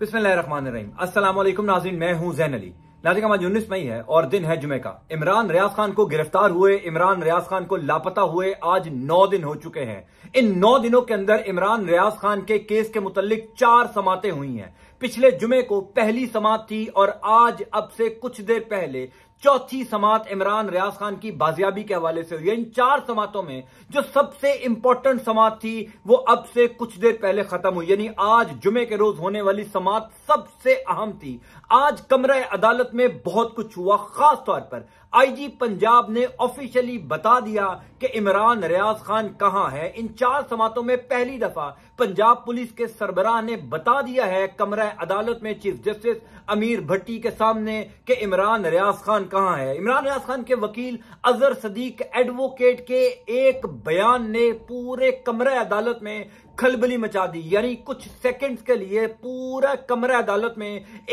बिस्मिल्लाहिर्रहमानिर्रहीम नाजिन मैं हूं जैन अली नाजिक आज उन्नीस मई है और दिन है जुमे का इमरान रियाज खान को गिरफ्तार हुए इमरान रियाज खान को लापता हुए आज नौ दिन हो चुके हैं इन नौ दिनों के अंदर इमरान रियाज खान के केस के मुतालिक चार समातें हुई हैं पिछले जुमे को पहली समात थी और आज अब से कुछ देर पहले चौथी समात इमरान रियाज खान की बाजियाबी के हवाले से हुई इन चार समातों में जो सबसे इंपॉर्टेंट समात थी वो अब से कुछ देर पहले खत्म हुई यानी आज जुमे के रोज होने वाली समात सबसे अहम थी आज कमरा अदालत में बहुत कुछ हुआ खास तौर पर आईजी पंजाब ने ऑफिशियली बता दिया कि इमरान रियाज खान कहां है इन चार समातों में पहली दफा पंजाब पुलिस के सरबराह ने बता दिया है कमरा अदालत में चीफ जस्टिस अमीर भट्टी के सामने के इमरान रियाज खान कहां है इमरान रियाज खान के वकील अजहर सदीक एडवोकेट के एक बयान ने पूरे कमरा अदालत में खलबली मचा दी यानी कुछ सेकंड्स के लिए पूरा कमरा अदालत में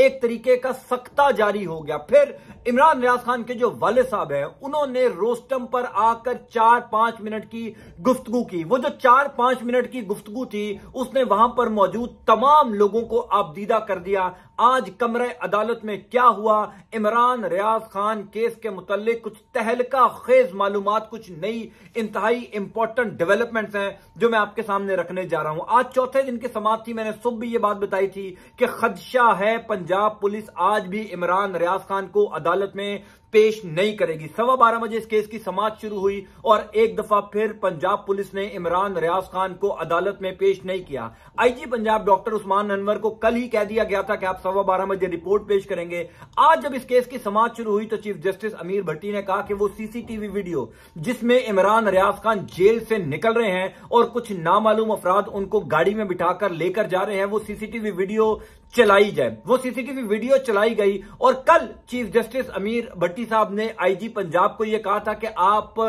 एक तरीके का सख्ता जारी हो गया फिर इमरान रियाज खान के जो वाले साहब हैं उन्होंने रोस्टम पर आकर चार पांच मिनट की गुफ्तगु की वो जो चार पांच मिनट की गुफ्तगु थी उसने वहां पर मौजूद तमाम लोगों को आपदीदा कर दिया आज कमरे अदालत में क्या हुआ इमरान रियाज खान केस के मुतल कुछ तहलका खेज मालूम कुछ नई इंतहाई इंपॉर्टेंट डेवलपमेंट हैं जो मैं आपके सामने रखने जा रहा हूं आज चौथे दिन की समाप्त थी मैंने सुबह भी ये बात बताई थी कि खदशा है पंजाब पुलिस आज भी इमरान रियाज खान को अदालत में पेश नहीं करेगी सवा बारह बजे इस केस की समाज शुरू हुई और एक दफा फिर पंजाब पुलिस ने इमरान रियाज खान को अदालत में पेश नहीं किया आईजी पंजाब डॉक्टर उस्मान अनवर को कल ही कह दिया गया था कि आप सवा बारह बजे रिपोर्ट पेश करेंगे आज जब इस केस की समाज शुरू हुई तो चीफ जस्टिस अमीर भट्टी ने कहा कि वो सीसीटीवी वीडियो जिसमें इमरान रियाज खान जेल से निकल रहे हैं और कुछ नामालूम अफराध उनको गाड़ी में बिठाकर लेकर जा रहे हैं वो सीसीटीवी वीडियो चलाई जाए वो सीसीटीवी वीडियो चलाई गई और कल चीफ जस्टिस अमीर भट्टी साहब ने आईजी पंजाब को यह कहा था कि आप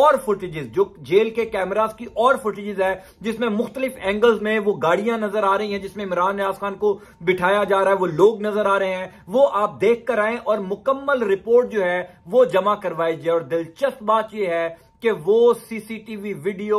और फुटेजेस जो जेल के कैमराज की और फुटेजेस है जिसमें मुख्तलिफ एंगल्स में वो गाड़ियां नजर आ रही हैं जिसमें इमरान न्याज खान को बिठाया जा रहा है वो लोग नजर आ रहे हैं वो आप देख कर आए और मुकम्मल रिपोर्ट जो है वो जमा करवाई जाए और दिलचस्प बात यह है कि वो सीसीटीवी वीडियो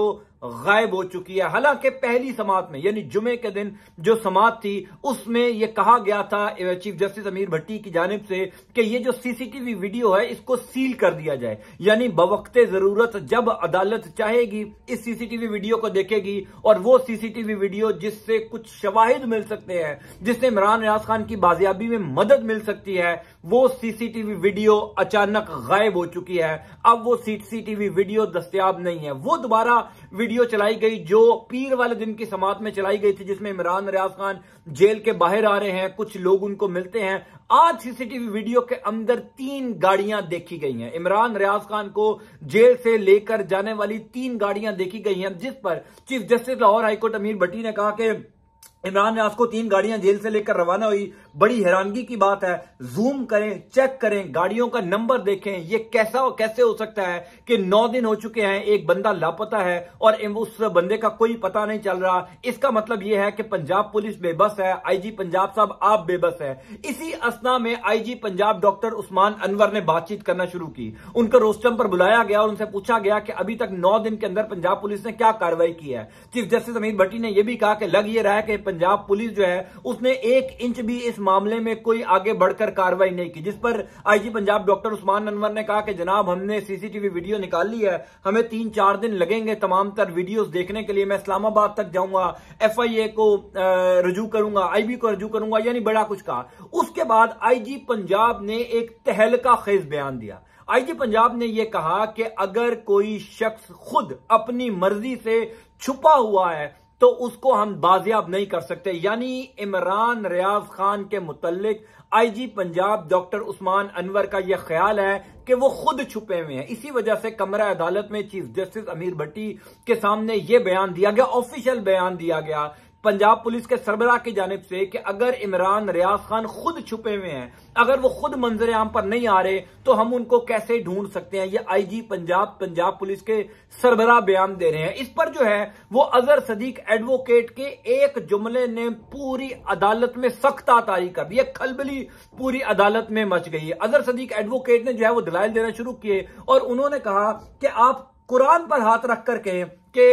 गायब हो चुकी है हालांकि पहली समात में यानी जुमे के दिन जो समात थी उसमें यह कहा गया था चीफ जस्टिस अमीर भट्टी की जानब से कि यह जो सीसीटीवी वीडियो है इसको सील कर दिया जाए यानी बवकते जरूरत जब अदालत चाहेगी इस सीसीटीवी वीडियो को देखेगी और वो सीसीटीवी वीडियो जिससे कुछ शवाहिद मिल सकते हैं जिससे इमरान रियाज खान की बाजियाबी में मदद मिल सकती है वो सीसीटीवी वीडियो अचानक गायब हो चुकी है अब वो सीसीटीवी वीडियो दस्तियाब नहीं है वो दोबारा वीडियो वीडियो चलाई गई जो पीर वाले दिन की समाप्त में चलाई गई थी जिसमें इमरान रियाज खान जेल के बाहर आ रहे हैं कुछ लोग उनको मिलते हैं आज सीसीटीवी वीडियो के अंदर तीन गाड़ियां देखी गई हैं इमरान रियाज खान को जेल से लेकर जाने वाली तीन गाड़ियां देखी गई हैं जिस पर चीफ जस्टिस लाहौर हाईकोर्ट अमीर भट्टी ने कहा कि इमरान यास को तीन गाड़ियां जेल से लेकर रवाना हुई बड़ी हैरानगी की बात है जूम करें चेक करें गाड़ियों का नंबर देखें ये कैसा हो, कैसे हो सकता है कि नौ दिन हो चुके हैं एक बंदा लापता है और उस बंदे का कोई पता नहीं चल रहा इसका मतलब यह है कि पंजाब पुलिस बेबस है आईजी पंजाब साहब आप बेबस है इसी असना में आईजी पंजाब डॉक्टर उस्मान अनवर ने बातचीत करना शुरू की उनको रोस्टम पर बुलाया गया और उनसे पूछा गया कि अभी तक नौ दिन के अंदर पंजाब पुलिस ने क्या कार्रवाई की है चीफ जस्टिस अमीर भट्टी ने यह भी कहा कि लग ये रहा है कि पंजाब पुलिस जो है उसने एक इंच भी इस मामले में कोई आगे बढ़कर कार्रवाई नहीं की जिस पर आईजी पंजाब डॉक्टर उस्मान अनवर ने कहा कि जनाब हमने सीसीटीवी वीडियो निकाल ली है हमें तीन चार दिन लगेंगे तमाम तर वीडियोस देखने के लिए मैं इस्लामाबाद तक जाऊंगा एफ को रजू करूंगा आईबी को रजू करूंगा यानी बड़ा कुछ कहा उसके बाद आईजी पंजाब ने एक तहलका खेज बयान दिया आईजी पंजाब ने यह कहा कि अगर कोई शख्स खुद अपनी मर्जी से छुपा हुआ है तो उसको हम बाजियाब नहीं कर सकते यानी इमरान रियाज खान के मुतलक आईजी पंजाब डॉक्टर उस्मान अनवर का यह ख्याल है कि वो खुद छुपे हुए हैं इसी वजह से कमरा अदालत में चीफ जस्टिस अमीर भट्टी के सामने यह बयान दिया गया ऑफिशियल बयान दिया गया पंजाब पुलिस के सरबराह की जानब से कि अगर इमरान रियाज खान खुद छुपे हुए हैं अगर वो खुद मंजर आम पर नहीं आ रहे तो हम उनको कैसे ढूंढ सकते हैं ये आईजी पंजाब पंजाब पुलिस के सरबराह बयान दे रहे हैं इस पर जो है वो अजहर सदीक एडवोकेट के एक जुमले ने पूरी अदालत में सख्त आतारी कर दी खलबली पूरी अदालत में मच गई है अजहर सदीक एडवोकेट ने जो है वो दलाइल देना शुरू किए और उन्होंने कहा कि आप कुरान पर हाथ रख कर कहें कि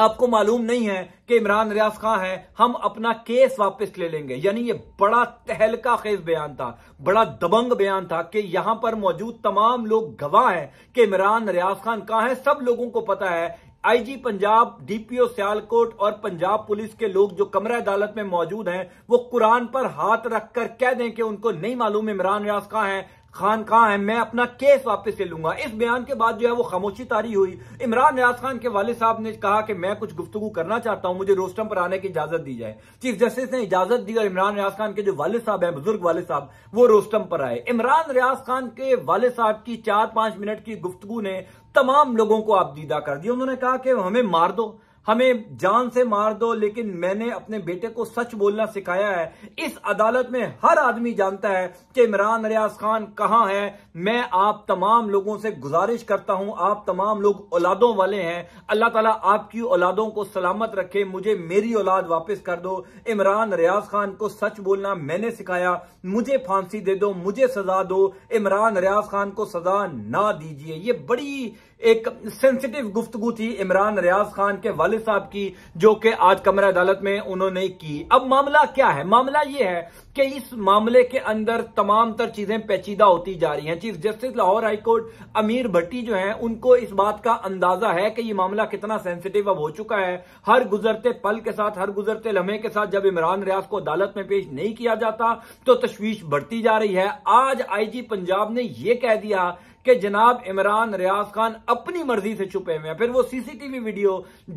आपको मालूम नहीं है कि इमरान रियाज कहां है हम अपना केस वापस ले लेंगे यानी ये बड़ा तहलका खेज बयान था बड़ा दबंग बयान था कि यहां पर मौजूद तमाम लोग गवाह हैं कि इमरान रियाज खान कहां है सब लोगों को पता है आईजी पंजाब डीपीओ सियालकोट और पंजाब पुलिस के लोग जो कमरा अदालत में मौजूद हैं वो कुरान पर हाथ रखकर कह दें कि उनको नहीं मालूम इमरान रियाज कहां है खान कहाँ है मैं अपना केस वापस ले लूंगा इस बयान के बाद जो है वो खामोशी तारी हुई इमरान रियाज खान के वाले साहब ने कहा कि मैं कुछ गुफ्तु करना चाहता हूं मुझे रोस्टम पर आने की इजाजत दी जाए चीफ जस्टिस ने इजाजत दी और इमरान रियाज खान के जो वाले साहब है बुजुर्ग वाले साहब वो रोस्टम पर आए इमरान रियाज खान के वाले साहब की चार पांच मिनट की गुफ्तगु ने तमाम लोगों को आप दीदा कर दिया उन्होंने कहा कि हमें मार दो हमें जान से मार दो लेकिन मैंने अपने बेटे को सच बोलना सिखाया है इस अदालत में हर आदमी जानता है कि इमरान रियाज खान कहाँ है मैं आप तमाम लोगों से गुजारिश करता हूं आप तमाम लोग औलादों वाले हैं अल्लाह ताला आपकी औलादों को सलामत रखे मुझे मेरी औलाद वापस कर दो इमरान रियाज खान को सच बोलना मैंने सिखाया मुझे फांसी दे दो मुझे सजा दो इमरान रियाज खान को सजा ना दीजिए ये बड़ी एक सेंसिटिव गुफ्तगु थी इमरान रियाज खान के वाले हाफिज साहब की जो कि आज कमरा अदालत में उन्होंने की अब मामला क्या है मामला यह है कि इस मामले के अंदर तमाम तर चीजें पेचीदा होती जा रही हैं चीफ जस्टिस लाहौर हाईकोर्ट अमीर भट्टी जो हैं उनको इस बात का अंदाजा है कि यह मामला कितना सेंसिटिव अब हो चुका है हर गुजरते पल के साथ हर गुजरते लम्हे के साथ जब इमरान रियाज को अदालत में पेश नहीं किया जाता तो तश्वीश बढ़ती जा रही है आज आईजी पंजाब ने यह कह दिया कि जनाब इमरान रियाज खान अपनी मर्जी से छुपे हुए हैं फिर वो सीसीटीवी वीडियो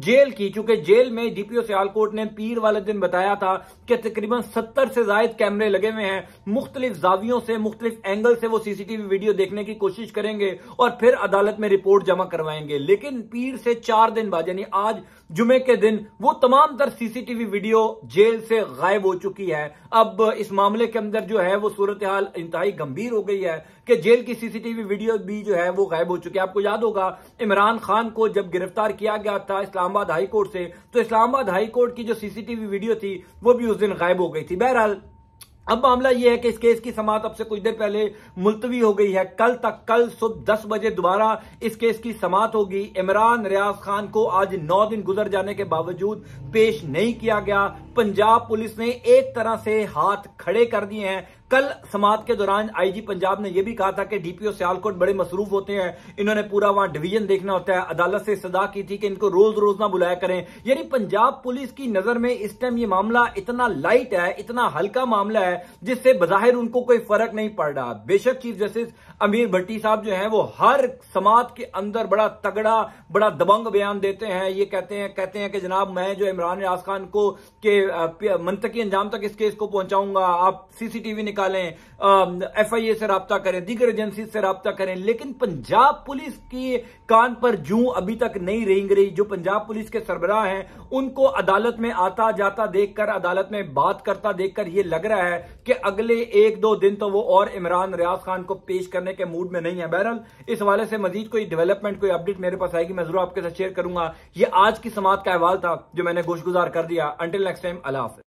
जेल की चूंकि जेल में डीपीओ सियालकोट ने पीर वाले दिन बताया था कि तकरीबन सत्तर से जायद कैमरे लगे हुए हैं मुख्तलिफ जावियों से मुख्तलिफ एंगल से वो सीसीटीवी वीडियो देखने की कोशिश करेंगे और फिर अदालत में रिपोर्ट जमा करवाएंगे लेकिन पीर से चार दिन बाद यानी आज जुमे के दिन वो तमाम तर सीसीटीवी वीडियो जेल से गायब हो चुकी है अब इस मामले के अंदर जो है वो सूरत हाल इंतहाई गंभीर हो गई है कि जेल की सीसीटीवी वीडियो भी जो है वो गायब हो चुके हैं आपको याद होगा इमरान खान को जब गिरफ्तार किया गया था इस्लामाबाद हाईकोर्ट से तो इस्लामाबाद हाईकोर्ट की जो सीसीटीवी वीडियो थी वो भी उस दिन गायब हो गई थी बहरहाल अब मामला यह है कि इस केस की समाप्त अब से कुछ देर पहले मुलतवी हो गई है कल तक कल सुबह दस बजे दोबारा इस केस की समाप्त होगी इमरान रियाज खान को आज नौ दिन गुजर जाने के बावजूद पेश नहीं किया गया पंजाब पुलिस ने एक तरह से हाथ खड़े कर दिए हैं कल समाप्त के दौरान आईजी पंजाब ने यह भी कहा था कि डीपीओ सियालकोट बड़े मसरूफ होते हैं इन्होंने पूरा वहां डिवीजन देखना होता है अदालत से सदा की थी कि इनको रोज रोज ना बुलाया करें यानी पंजाब पुलिस की नजर में इस टाइम ये मामला इतना लाइट है इतना हल्का मामला है जिससे बजाहिर उनको कोई फर्क नहीं पड़ रहा बेशक चीफ जस्टिस अमीर भट्टी साहब जो है वो हर समाज के अंदर बड़ा तगड़ा बड़ा दबंग बयान देते हैं ये कहते हैं कहते हैं कि जनाब मैं जो इमरान रियाज खान को के मंतकी अंजाम तक इस केस को पहुंचाऊंगा आप सीसीटीवी निकाल निकालें एफ आई ए से रबता करें दीगर एजेंसी से रबता करें लेकिन पंजाब पुलिस की कान पर जू अभी तक नहीं रेंग रही जो पंजाब पुलिस के सरबराह हैं उनको अदालत में आता जाता देखकर अदालत में बात करता देखकर यह लग रहा है कि अगले एक दो दिन तो वो और इमरान रियाज खान को पेश करने के मूड में नहीं है बहरहाल इस हवाले से मजीद कोई डेवलपमेंट कोई अपडेट मेरे पास आएगी मैं जरूर आपके साथ शेयर करूंगा ये आज की समाज का अहवाल था जो मैंने गोशगुजार कर दिया अंटिल नेक्स्ट टाइम अल्लाह